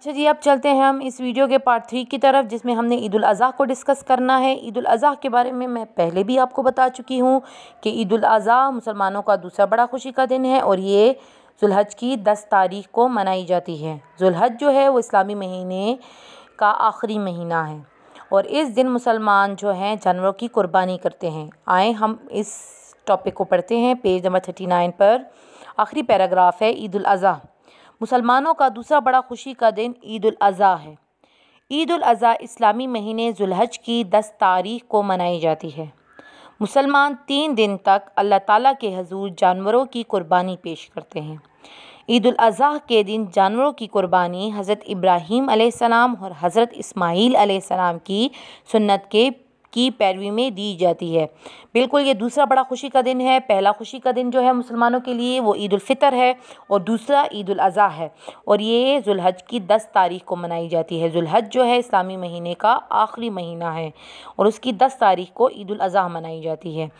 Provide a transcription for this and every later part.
अच्छा जी अब चलते हैं हम इस वीडियो के पार्ट थ्री की तरफ जिसमें हमने ईद अज़ी को डिस्कस करना है ईद अज़ी के बारे में मैं पहले भी आपको बता चुकी हूँ कि ईद अज़ी मुसलमानों का दूसरा बड़ा खुशी का दिन है और ये जुलहज की दस तारीख को मनाई जाती है जुलहज जो है वो इस्लामी महीने का आखिरी महीना है और इस दिन मुसलमान जो हैं जानवरों की कुर्बानी करते हैं आए हम इस टॉपिक को पढ़ते हैं पेज नंबर थर्टी नाइन पर आखिरी पैराग्राफ है ईद अज़ी मुसलमानों का दूसरा बड़ा खुशी का दिन ईद अज़ी है ईद अज़ी इस्लामी महीने जुलहज की दस तारीख को मनाई जाती है मुसलमान तीन दिन तक अल्लाह ताला के हजूर जानवरों की कुर्बानी पेश करते हैं ईद अज़ी के दिन जानवरों की कुर्बानी हज़रत इब्राहीम और हज़रत इसमाईल की सुन्नत के की पैरवी में दी जाती है बिल्कुल ये दूसरा बड़ा खुशी का दिन है पहला खुशी का दिन जो है मुसलमानों के लिए वो ईद है और दूसरा ईद अज़ी है और ये जुलहज की दस तारीख को मनाई जाती है जुलहज जो है इस्लामी महीने का आखिरी महीना है और उसकी दस तारीख को ईद अज़ी मनाई जाती है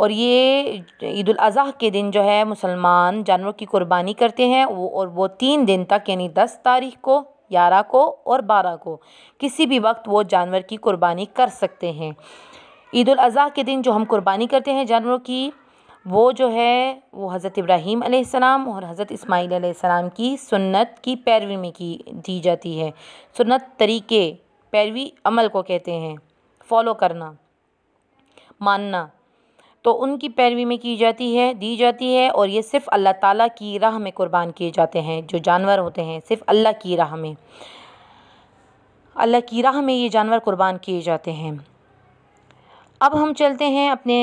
और ये ईद अज़ी के दिन जो है मुसलमान जानवर की कुर्बानी करते हैं वो और वो तीन दिन तक यानी दस तारीख को ग्यारह को और बारह को किसी भी वक्त वो जानवर की कुर्बानी कर सकते हैं ईद अज़ी के दिन जो हम कुर्बानी करते हैं जानवरों की वो जो है वो हज़रत इब्राहीम आसमाम और हज़रत इस्माईल आसमाम की सुन्नत की पैरवी में की दी जाती है सुन्नत तरीके पैरवी अमल को कहते हैं फॉलो करना मानना तो उनकी पैरवी में की जाती है दी जाती है और ये सिर्फ़ अल्लाह ताला की राह में क़ुरबान किए जाते हैं जो जानवर होते हैं सिर्फ़ अल्लाह की राह में अल्लाह की राह में ये जानवर क़ुरबान किए जाते हैं अब हम चलते हैं अपने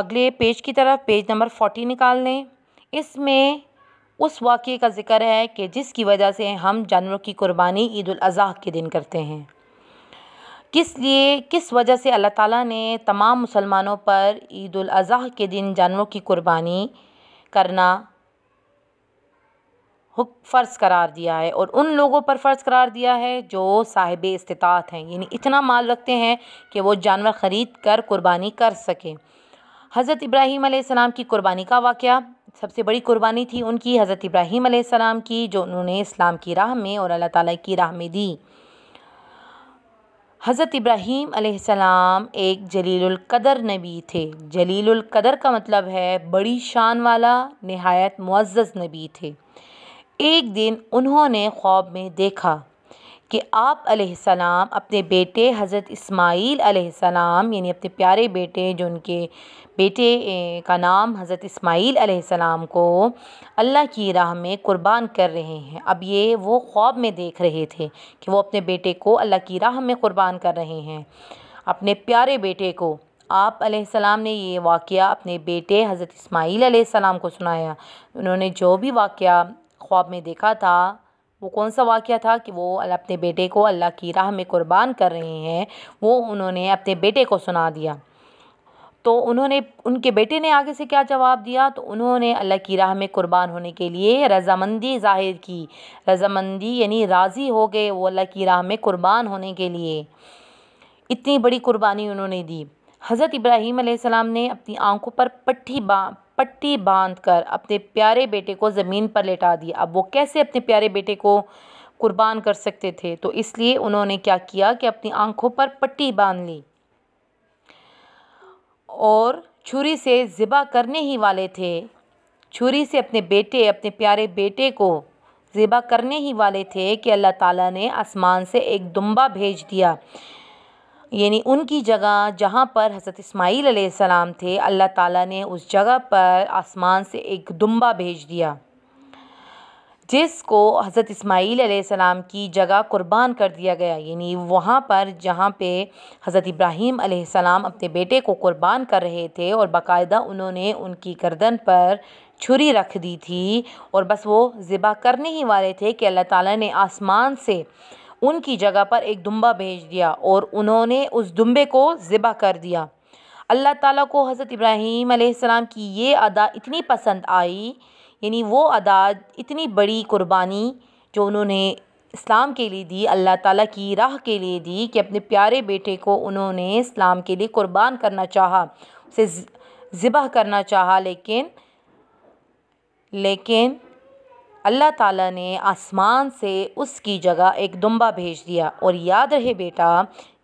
अगले पेज की तरफ पेज नंबर फोटी निकाल लें इसमें उस वाक़े का ज़िक्र है कि जिसकी वजह से हम जानवरों की कुर्बानी ईद अज़ी के दिन करते हैं किस लिए किस वजह से अल्लाह ताला ने तमाम मुसलमानों पर ईदाजी के दिन जानवरों की क़ुरबानी करना फ़र्ज़ करार दिया है और उन लोगों पर फ़र्ज़ करार दिया है जो साहिब इस्तात हैं यानी इतना माल रखते हैं कि वो जानवर ख़रीद कर कुर्बानी कर सकें हज़रत इब्राहीम आसमाम की कुर्बानी का वाक़ सबसे बड़ी कुर्बानी थी उनकी हज़रत इब्राहीम की जो उन्होंने इस्लाम की राह में और अल्लाह ताली की राह में दी हज़रत इब्राहीम अलैहिस्सलाम एक जलीलकदर नबी थे जलीलकदर का मतलब है बड़ी शान वाला नहायत मुआज़ नबी थे एक दिन उन्होंने ख्वाब में देखा कि आप सलाम अपने बेटे हज़रत इस्माईल सलाम यानी अपने प्यारे बेटे जो उनके बेटे का नाम हज़रत इस्माईल सलाम को अल्लाह की राह में क़ुरबान कर रहे हैं अब ये वो ख्वाब में देख रहे थे कि वो अपने बेटे को अल्लाह की राह में क़ुरबान कर रहे हैं अपने प्यारे बेटे को आप सलाम ने ये वाक़ अपने बेटे हज़रत इस्माईल सलाम को सुनाया उन्होंने जो भी वाक़ ख्वाब में देखा था वो कौन सा वाक़ था कि वो अपने बेटे को अल्लाह की राह में क़ुरबान कर रहे हैं वो उन्होंने अपने बेटे को सुना दिया तो उन्होंने उनके बेटे ने आगे से क्या जवाब दिया तो उन्होंने अल्लाह की राह में क़ुर्बान होने के लिए रजामंदी ज़ाहिर की रजामंदी यानी राज़ी हो गए वो अल्लाह की राह में क़ुरबान होने के लिए इतनी बड़ी कुर्बानी उन्होंने दी हज़रत इब्राहीम सलाम ने अपनी आंखों पर पट्टी बा पट्टी बांध कर अपने प्यारे बेटे को ज़मीन पर लेटा दिया अब वो कैसे अपने प्यारे बेटे को कुर्बान कर सकते थे तो इसलिए उन्होंने क्या किया कि अपनी आंखों पर पट्टी बांध ली और छुरी से ज़िबा करने ही वाले थे छुरी से अपने बेटे अपने प्यारे बेटे को ज़िबा करने ही वाले थे कि अल्लाह ताला ने आसमान से एक दुम्बा भेज दिया यानी उनकी जगह जहाँ पर हज़रत इस्माईल सलाम थे अल्लाह ताला ने उस जगह पर आसमान से एक दुम्बा भेज दिया जिसको हज़रत इस्माईल सलाम की जगह क़ुरबान कर दिया गया यानी वहाँ पर जहाँ पे हज़रत इब्राहीम सलाम अपने बेटे को क़ुरबान कर रहे थे और बाकायदा उन्होंने उनकी गर्दन पर छुरी रख दी थी और बस वो ज़िबा करने ही वाले थे कि अल्लाह ताला ने आसमान से उनकी जगह पर एक दुम्बा भेज दिया और उन्होंने उस दुम्बे को ज़िबा कर दिया अल्लाह ताला को हज़रत इब्राहीम आसमाम की ये अदा इतनी पसंद आई यानी वो अदा इतनी बड़ी कुर्बानी जो उन्होंने इस्लाम के लिए दी अल्लाह ताला की राह के लिए दी कि अपने प्यारे बेटे को उन्होंने इस्लाम के लिए कुर्बान करना चाहा उसे ज़िबह करना चाहा लेकिन लेकिन अल्लाह ताला ने आसमान से उसकी जगह एक दुम्बा भेज दिया और याद रहे बेटा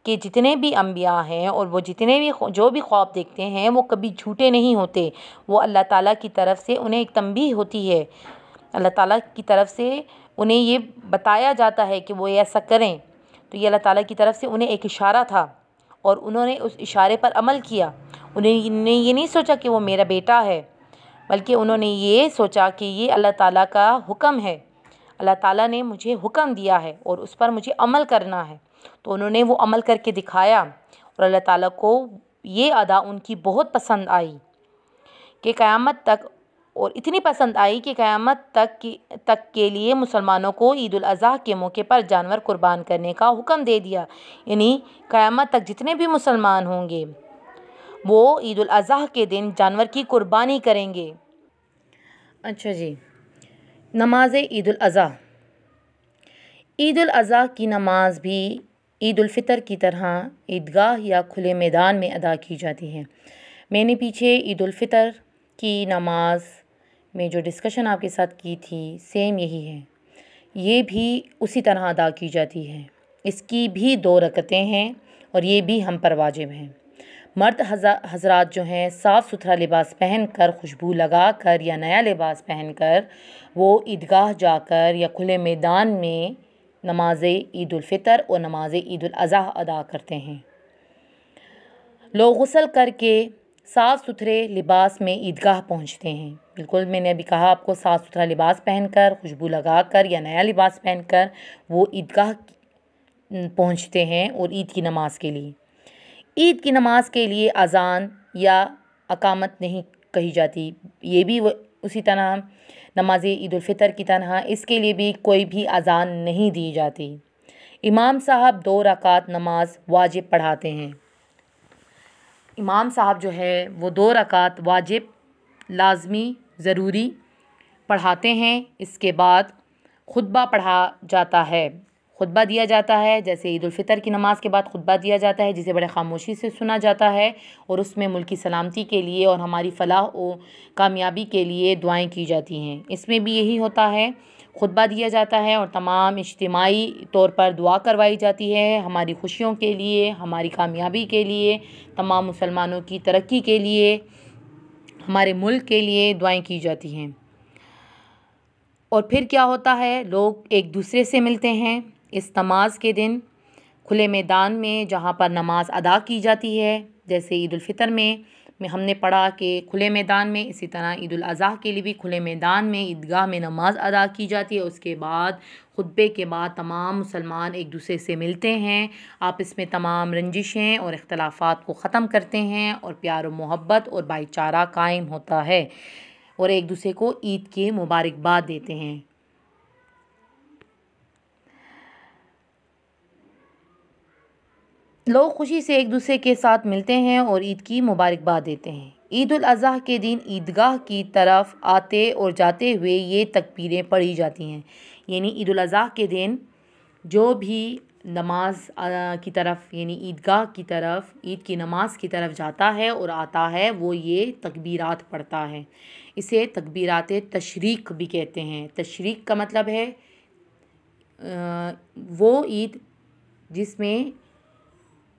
कि जितने भी अम्बिया हैं और वो जितने भी जो भी ख्वाब देखते हैं वो कभी झूठे नहीं होते वो अल्लाह ताला की तरफ से उन्हें एक तंबी होती है अल्लाह ताला की तरफ से उन्हें ये बताया जाता है कि वो ऐसा करें तो ये अल्लाह ताली की तरफ से उन्हें एक इशारा था और उन्होंने उस इशारे पर अमल किया उन्हें ये नहीं सोचा कि वो मेरा बेटा है बल्कि उन्होंने ये सोचा कि ये अल्लाह ताला का हुक्म है अल्लाह ताला ने मुझे हुक्म दिया है और उस पर मुझे अमल करना है तो उन्होंने वो अमल करके दिखाया और अल्लाह ताला को ये अदा उनकी बहुत पसंद आई कि क़यामत तक और इतनी पसंद आई कि क़यामत तक की तक के लिए मुसलमानों को ईद अज़ी के मौके पर जानवर कुर्बान करने का हुक्म दे दिया यानी क़यामत तक जितने भी मुसलमान होंगे वो ईद अज़ी के दिन जानवर की कुर्बानी करेंगे अच्छा जी नमाज ईद अज़ी ईद अज़ी की नमाज भी ईद फ़ितर की तरह ईदगाह या खुले मैदान में अदा की जाती है मैंने पीछे ईद फ़ितर की नमाज में जो डिस्कशन आपके साथ की थी सेम यही है ये भी उसी तरह अदा की जाती है इसकी भी दो रकतें हैं और ये भी हम पर वाजिब हैं मर्द हजरात जो हैं साफ़ सुथरा लिबास पहन कर खुशबू लगा कर या नया लिबास पहन कर वो ईदगाह जाकर या खुले मैदान में नमाज ईदालफ़ितर और नमाज ईदाजी अदा करते हैं लोग गसल करके साफ़ सुथरे लिबास में ईदगाह पहुँचते हैं बिल्कुल मैंने अभी कहा आपको साफ़ सुथरा लिबास पहन कर खुशबू लगा कर या नया लिबास पहन कर वो ईदगाह पहुँचते हैं और ईद की नमाज़ के लिए ईद की नमाज़ के लिए अज़ान या अकामत नहीं कही जाती ये भी उसी तरह नमाज ईदालफ़ितर की तरह इसके लिए भी कोई भी अज़ान नहीं दी जाती इमाम साहब दो रकात नमाज वाजिब पढ़ाते हैं इमाम साहब जो है वो दो रकात वाजिब लाजमी ज़रूरी पढ़ाते हैं इसके बाद खुतबा पढ़ा जाता है खुतबा दिया जाता है जैसे ईदालफ़ितर की नमाज़ के बाद खुतबा दिया जाता है जिसे बड़े खामोशी से सुना जाता है और उसमें मुल्क की सलामती के लिए और हमारी फलाह और कामयाबी के लिए दुआएं की जाती हैं इसमें भी यही होता है खुतबा दिया जाता है और तमाम इज्तमाही तौर पर दुआ करवाई जाती है हमारी खुशियों के लिए हमारी कामयाबी के लिए तमाम मुसलमानों की तरक्की के लिए हमारे मुल्क के लिए दुआएँ की जाती हैं और फिर क्या होता है लोग एक दूसरे से मिलते हैं इस नमाज के दिन खुले मैदान में जहाँ पर नमाज अदा की जाती है जैसे ईदालफ़ितर में में हमने पढ़ा कि खुले मैदान में इसी तरह ईद अज़ी के लिए भी खुले मैदान में ईदगाह में नमाज अदा की जाती है उसके बाद खुतबे के बाद तमाम मुसलमान एक दूसरे से मिलते हैं आपस में तमाम रंजिशें और अख्तलाफात को ख़त्म करते हैं और प्यार मोहब्बत और भाईचारा कायम होता है और एक दूसरे को ईद की मुबारकबाद देते हैं लोग खुशी से एक दूसरे के साथ मिलते हैं और ईद की मुबारकबाद देते हैं ईद अज़ी के दिन ईदगाह की तरफ आते और जाते हुए ये तकबीरें पढ़ी जाती हैं यानी ईद अज़ी के दिन जो भी नमाज की तरफ यानी ईदगाह की तरफ ईद की नमाज की तरफ जाता है और आता है वो ये तकबीरात पढ़ता है इसे तकबीरात तशरीक भी कहते हैं तशरीक का मतलब है वो ईद जिसमें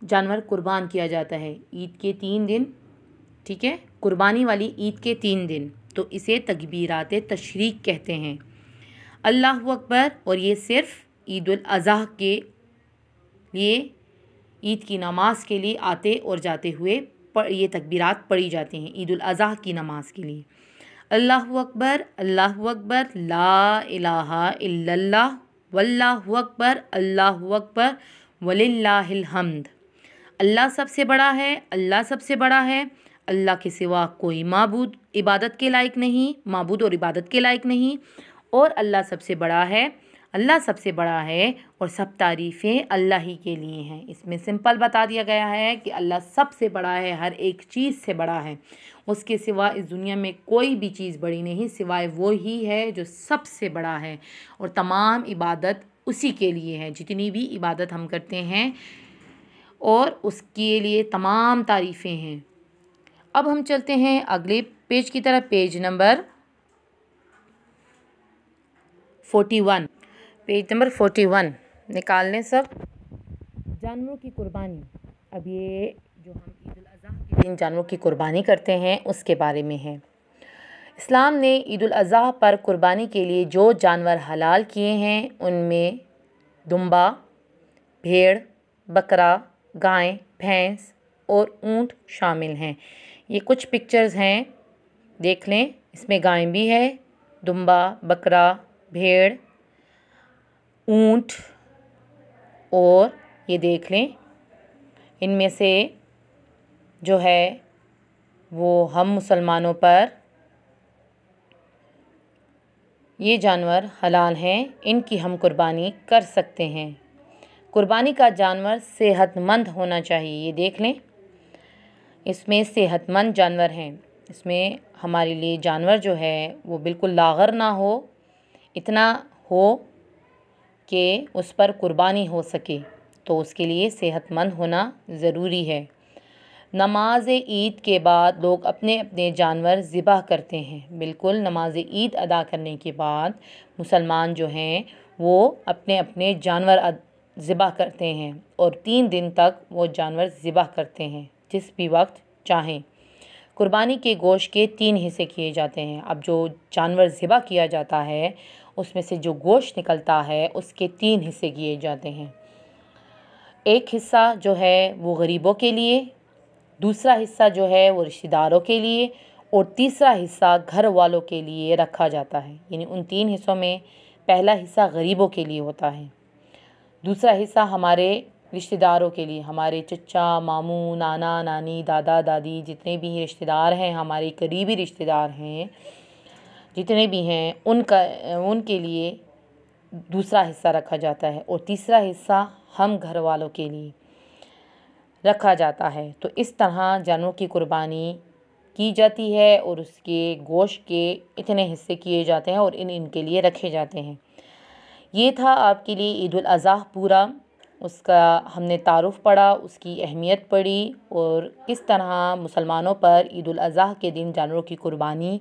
जानवर कुर्बान किया जाता है ईद के तीन दिन ठीक है कुर्बानी वाली ईद के तीन दिन तो इसे तकबीरात तशरीक कहते हैं अल्लाह अकबर और ये सिर्फ़ ईद अज़ा के लिए ईद की नमाज़ के लिए आते और जाते हुए ये तकबीरात पढ़ी जाती हैं ईद अज़ा की नमाज के लिए अल्लाह अकबर अल्लाह अकबर ला इलाहा अकबर अल्लाह अकबर वल्लाहमद हमद अल्लाह सबसे बड़ा है अल्लाह सबसे बड़ा है अल्लाह के सिवा कोई मबूद इबादत के लायक नहीं मबूद और इबादत के लायक नहीं और अल्लाह सबसे बड़ा है अल्लाह सबसे बड़ा है और सब तारीफ़ें अल्लाह ही के लिए हैं इसमें सिंपल बता दिया गया है कि अल्लाह सबसे बड़ा है हर एक चीज़ से बड़ा है उसके सिवा इस दुनिया में कोई भी चीज़ बड़ी नहीं सिवाय वो ही है जो सबसे बड़ा है और तमाम इबादत उसी के लिए है जितनी भी इबादत हम करते हैं और उसके लिए तमाम तारीफ़ें हैं अब हम चलते हैं अगले पेज की तरफ page number forty one page number forty one निकाल लें सब जानवरों की कुर्बानी अब ये जो हम ईद के दिन जानवरों की कुर्बानी करते हैं उसके बारे में है इस्लाम ने ईद अज़ी पर कुर्बानी के लिए जो जानवर हलाल किए हैं उनमें दुम्बा भेड़ बकरा गाय भैंस और ऊंट शामिल हैं ये कुछ पिक्चर्स हैं देख लें इसमें गाय भी है दुम्बा बकरा भेड़ ऊंट और ये देख लें इनमें से जो है वो हम मुसलमानों पर ये जानवर हलाल हैं इनकी हम कुर्बानी कर सकते हैं कुर्बानी का जानवर सेहतमंद होना चाहिए ये देख लें इसमें सेहतमंद जानवर हैं इसमें हमारे लिए जानवर जो है वो बिल्कुल लागर ना हो इतना हो कि उस पर कुर्बानी हो सके तो उसके लिए सेहतमंद होना ज़रूरी है नमाज ईद के बाद लोग अपने अपने जानवर ज़िबा करते हैं बिल्कुल नमाज ईद अदा करने के बाद मुसलमान जो हैं वो अपने अपने जानवर ज़िबा करते हैं और तीन दिन तक वो जानवर ज़िबा करते हैं जिस भी वक्त चाहें कुर्बानी के गोश्त के तीन हिस्से किए जाते हैं अब जो जानवर ज़िबा किया जाता है उसमें से जो गोश्त निकलता है उसके तीन हिस्से किए जाते हैं एक हिस्सा जो है वो गरीबों के लिए दूसरा हिस्सा जो है वो रिश्तेदारों के लिए और तीसरा हिस्सा घर वालों के लिए रखा जाता है यानी उन तीन हिस्सों में पहला हिस्सा गरीबों के लिए होता है दूसरा हिस्सा हमारे रिश्तेदारों के लिए हमारे चचा मामू नाना नानी दादा दादी जितने भी रिश्तेदार हैं हमारे करीबी रिश्तेदार हैं जितने भी हैं उनका उनके लिए दूसरा हिस्सा रखा जाता है और तीसरा हिस्सा हम घर वालों के लिए रखा जाता है तो इस तरह जानवरों की कुर्बानी की जाती है और उसके गोश्त के इतने हिस्से किए जाते हैं और इन इनके लिए रखे जाते हैं ये था आपके लिए ईद अज़ी पूरा उसका हमने तारफ़ पढ़ा उसकी अहमियत पढ़ी और किस तरह मुसलमानों पर ईद अज़ी के दिन जानवरों की कुर्बानी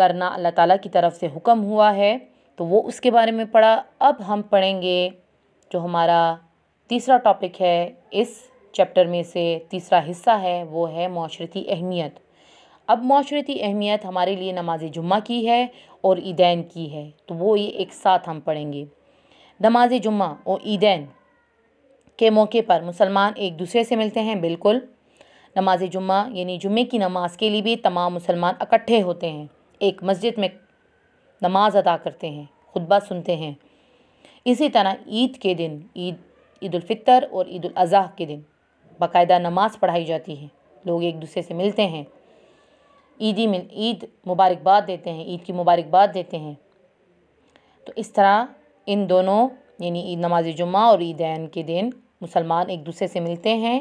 करना अल्लाह ताला की तरफ से हुक्म हुआ है तो वो उसके बारे में पढ़ा अब हम पढ़ेंगे जो हमारा तीसरा टॉपिक है इस चैप्टर में से तीसरा हिस्सा है वो है माशरती अहमियत अब माशरती अहमियत हमारे लिए नमाज जुम्मा की है और ईदैन की है तो वो ये एक साथ हम पढ़ेंगे नमाज जुम्मा और ईदैन के मौके पर मुसलमान एक दूसरे से मिलते हैं बिल्कुल नमाज जुम्मा यानी जुम्मे की नमाज के लिए भी तमाम मुसलमान इकट्ठे होते हैं एक मस्जिद में नमाज अदा करते हैं खुतबा सुनते हैं इसी तरह ईद के दिन ईद ईदालफ़ितर और ईदाजी के दिन बाकायदा नमाज़ पढ़ाई जाती है लोग एक दूसरे से मिलते हैं ईदी मिल ईद मुबारकबाद देते हैं ईद की मुबारकबाद देते हैं तो इस तरह इन दोनों यानी ईद नमाज जुम्मा और ईदैन के दिन मुसलमान एक दूसरे से मिलते हैं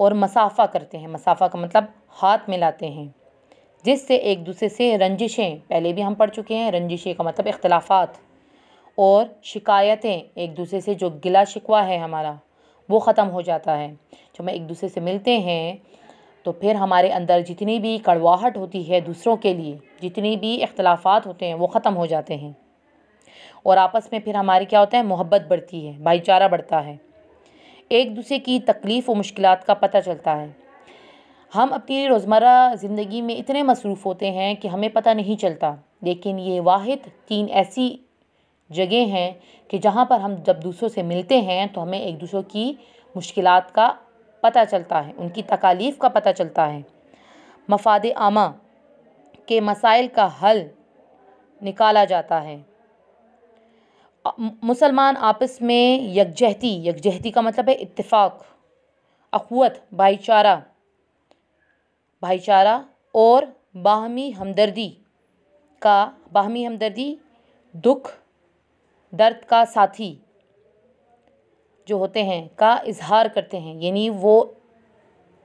और मसाफ़ा करते हैं मसाफ़ा का मतलब हाथ मिलाते हैं जिससे एक दूसरे से रंजिशें पहले भी हम पढ़ चुके हैं रंजिशें का मतलब इख्लाफा और शिकायतें एक दूसरे से जो गिला शिकवा है हमारा वो ख़त्म हो जाता है जब हम एक दूसरे से मिलते हैं तो फिर हमारे अंदर जितनी भी कड़वाहट होती है दूसरों के लिए जितनी भी अख्तलाफात होते हैं वो ख़त्म हो जाते हैं और आपस में फिर हमारी क्या होता है मोहब्बत बढ़ती है भाईचारा बढ़ता है एक दूसरे की तकलीफ़ और मुश्किल का पता चलता है हम अपनी रोज़मर्रा ज़िंदगी में इतने मसरूफ़ होते हैं कि हमें पता नहीं चलता लेकिन ये वाद तीन ऐसी जगह हैं कि जहाँ पर हम जब दूसरों से मिलते हैं तो हमें एक दूसरों की मुश्किल का पता चलता है उनकी तकालीफ़ का पता चलता है मफाद आमा के मसाइल का हल निकाला जाता है मुसलमान आपस में यकजहती यकजहती का मतलब है इतफ़ाक़ अखवत भाईचारा भाईचारा और बाहमी हमदर्दी का बाहमी हमदर्दी दुख दर्द का साथी जो होते हैं का इजहार करते हैं यानी वो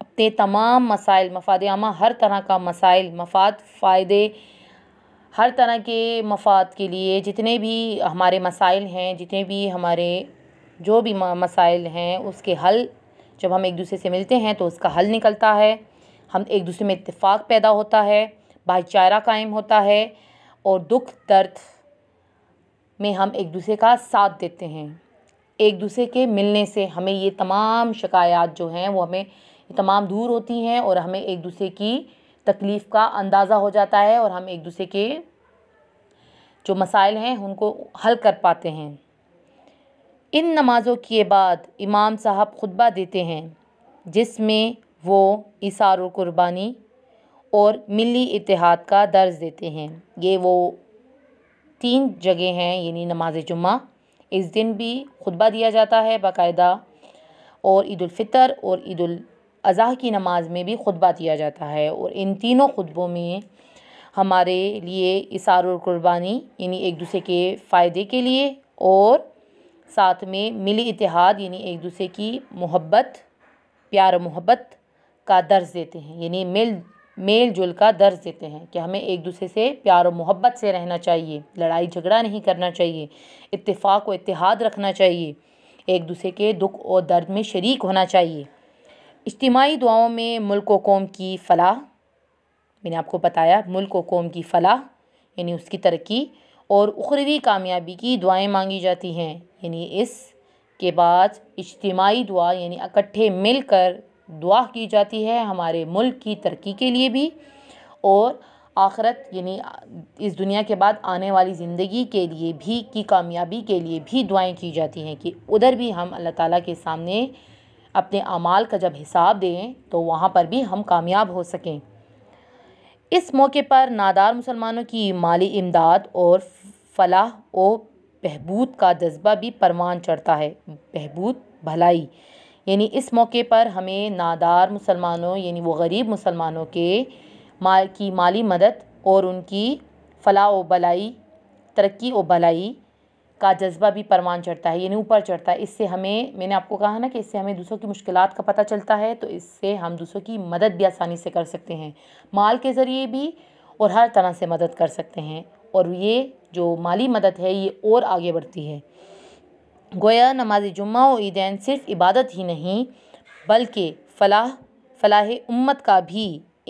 अपने तमाम मसाइल मफाद आमा हर तरह का मसाइल मफाद फ़ायदे हर तरह के मफाद के लिए जितने भी हमारे मसाइल हैं जितने भी हमारे जो भी मसाइल हैं उसके हल जब हम एक दूसरे से मिलते हैं तो उसका हल निकलता है हम एक दूसरे में इतफाक़ पैदा होता है भाईचारा कायम होता है और दुख दर्द में हम एक दूसरे का साथ देते हैं एक दूसरे के मिलने से हमें ये तमाम शिकायत जो हैं वो हमें तमाम दूर होती हैं और हमें एक दूसरे की तकलीफ़ का अंदाज़ा हो जाता है और हम एक दूसरे के जो मसाइल हैं उनको हल कर पाते हैं इन नमाज़ों के बाद इमाम साहब खुतबा देते हैं जिसमें वो इसार क़ुरबानी और मिली इतिहाद का दर्ज देते हैं ये वो तीन जगह हैं यानी नमाज जुम्मा इस दिन भी खुतबा दिया जाता है बाकायदा और ईदालफ़ितर और ईदाजी की नमाज़ में भी खुतबा दिया जाता है और इन तीनों खुतबों में हमारे लिए इसार और कुर्बानी यानी एक दूसरे के फ़ायदे के लिए और साथ में मिली इतिहाद यानी एक दूसरे की मोहब्बत प्यार मोहब्बत का दर्ज देते हैं यानी मिल मेल जुल का दर्ज देते हैं कि हमें एक दूसरे से प्यार और मोहब्बत से रहना चाहिए लड़ाई झगड़ा नहीं करना चाहिए इतफाक़ व इतिहाद रखना चाहिए एक दूसरे के दुख और दर्द में शरीक होना चाहिए इज्तमाही दुआओं में मुल्क व कौम की फ़लाह मैंने आपको बताया मुल्क व कौम की फ़लाह यानी उसकी तरक्की और उखरवी कामयाबी की दुआएँ मांगी जाती हैं यानी इस के बाद इज्तमाही दुआ यानी इकट्ठे मिलकर दुआ की जाती है हमारे मुल्क की तरक्की के लिए भी और आखरत यानी इस दुनिया के बाद आने वाली ज़िंदगी के लिए भी की कामयाबी के लिए भी दुआएं की जाती हैं कि उधर भी हम अल्लाह ताला के सामने अपने अमाल का जब हिसाब दें तो वहाँ पर भी हम कामयाब हो सकें इस मौके पर नादार मुसलमानों की माली इमदाद और फलाह और बहबूद का जज्बा भी परवान चढ़ता है बहबूद भलाई यानी इस मौके पर हमें नादार मुसलमानों यानी वो गरीब मुसलमानों के माल की माली मदद और उनकी फलाह व भलाई तरक्की व भलाई का जज्बा भी परवान चढ़ता है यानी ऊपर चढ़ता है इससे हमें मैंने आपको कहा ना कि इससे हमें दूसरों की मुश्किल का पता चलता है तो इससे हम दूसरों की मदद भी आसानी से कर सकते हैं माल के ज़रिए भी और हर तरह से मदद कर सकते हैं और ये जो माली मदद है ये और आगे बढ़ती है गोया नमाज जुम्मा और ईदैन सिर्फ इबादत ही नहीं बल्कि फ़लाह फ़लाह उम्मत का भी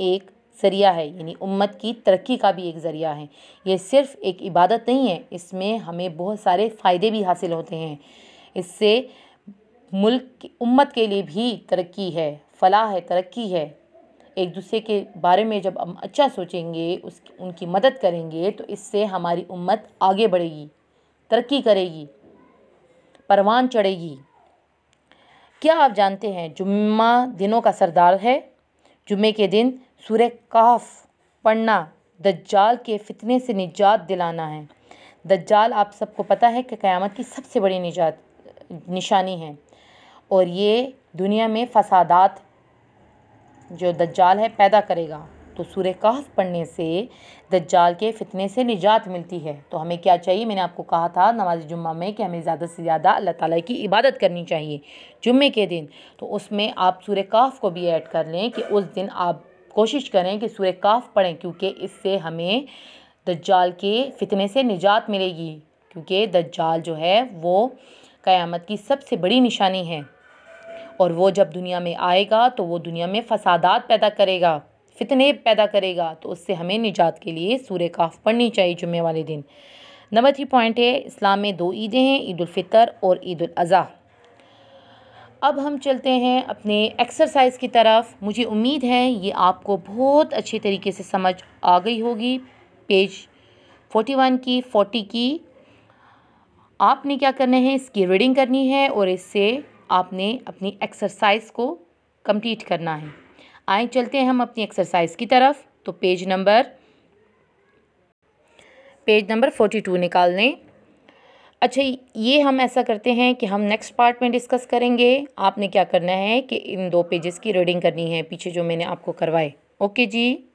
एक ज़रिया है यानी उम्मत की तरक्की का भी एक ज़रिया है ये सिर्फ एक इबादत नहीं है इसमें हमें बहुत सारे फ़ायदे भी हासिल होते हैं इससे मुल्क उम्मत के लिए भी तरक्की है फ़लाह है तरक्की है एक दूसरे के बारे में जब हम अच्छा सोचेंगे उस उनकी मदद करेंगे तो इससे हमारी उम्मत आगे बढ़ेगी तरक्की करेगी परवान चढ़ेगी क्या आप जानते हैं जुम्मा दिनों का सरदार है जुम्मे के दिन सूर्य काफ पढ़ना दज्जाल के फितने से निजात दिलाना है दज्जाल आप सबको पता है कि क़यामत की सबसे बड़ी निजात निशानी है और ये दुनिया में फसादात जो दज्जाल है पैदा करेगा तो सूर्य कहफ पढ़ने से दज्जाल के फितने से निजात मिलती है तो हमें क्या चाहिए मैंने आपको कहा था नमाज जुम्मा में कि हमें ज़्यादा से ज़्यादा अल्लाह ताला की इबादत करनी चाहिए जुम्मे के दिन तो उसमें आप सूर्य कहफ को भी ऐड कर लें कि उस दिन आप कोशिश करें कि सूर्य काफ पढ़ें क्योंकि इससे हमें दज्जाल के फितने से निजात मिलेगी क्योंकि दज्जाल जो है वो क़यामत की सबसे बड़ी निशानी है और वो जब दुनिया में आएगा तो वो दुनिया में फसादात पैदा करेगा फितने पैदा करेगा तो उससे हमें निजात के लिए सूर्य काफ पढ़नी चाहिए जुम्मे वाले दिन नंबर थ्री पॉइंट है इस्लाम में दो ईदें हैं ईद और ईद अज़ा अब हम चलते हैं अपने एक्सरसाइज की तरफ मुझे उम्मीद है ये आपको बहुत अच्छे तरीके से समझ आ गई होगी पेज फोटी वन की फोटी की आपने क्या करना है इसकी रीडिंग करनी है और इससे आपने अपनी एक्सरसाइज को कंप्लीट करना है आए चलते हैं हम अपनी एक्सरसाइज की तरफ तो page number page number forty two निकाल लें अच्छा ये हम ऐसा करते हैं कि हम नेक्स्ट पार्ट में डिस्कस करेंगे आपने क्या करना है कि इन दो पेजेस की रीडिंग करनी है पीछे जो मैंने आपको करवाए ओके जी